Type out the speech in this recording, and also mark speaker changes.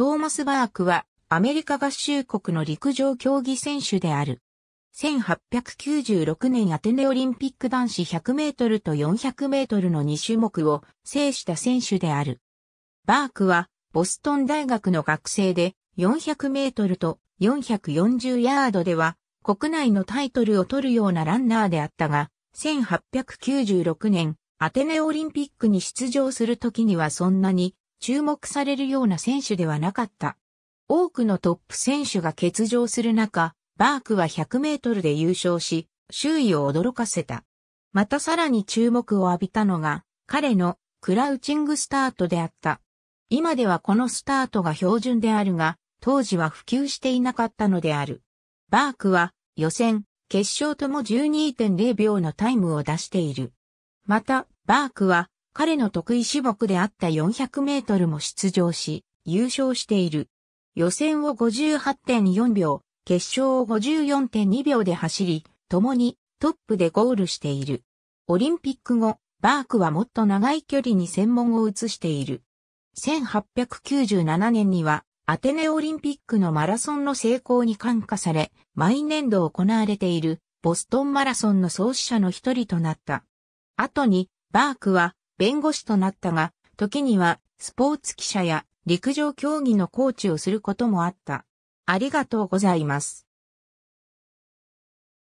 Speaker 1: トーマス・バークはアメリカ合衆国の陸上競技選手である。1896年アテネオリンピック男子100メートルと400メートルの2種目を制した選手である。バークはボストン大学の学生で400メートルと440ヤードでは国内のタイトルを取るようなランナーであったが、1896年アテネオリンピックに出場するときにはそんなに注目されるような選手ではなかった。多くのトップ選手が欠場する中、バークは100メートルで優勝し、周囲を驚かせた。またさらに注目を浴びたのが、彼のクラウチングスタートであった。今ではこのスタートが標準であるが、当時は普及していなかったのである。バークは予選、決勝とも12.0秒のタイムを出している。また、バークは彼の得意種目であった400メートルも出場し、優勝している。予選を58.4秒、決勝を54.2秒で走り、共にトップでゴールしている。オリンピック後、バークはもっと長い距離に専門を移している。1897年には、アテネオリンピックのマラソンの成功に感化され、毎年度行われているボストンマラソンの創始者の一人となった。後に、バークは弁護士となったが、時にはスポーツ記者や陸上競技のコーチをすることもあった。ありがとうございます。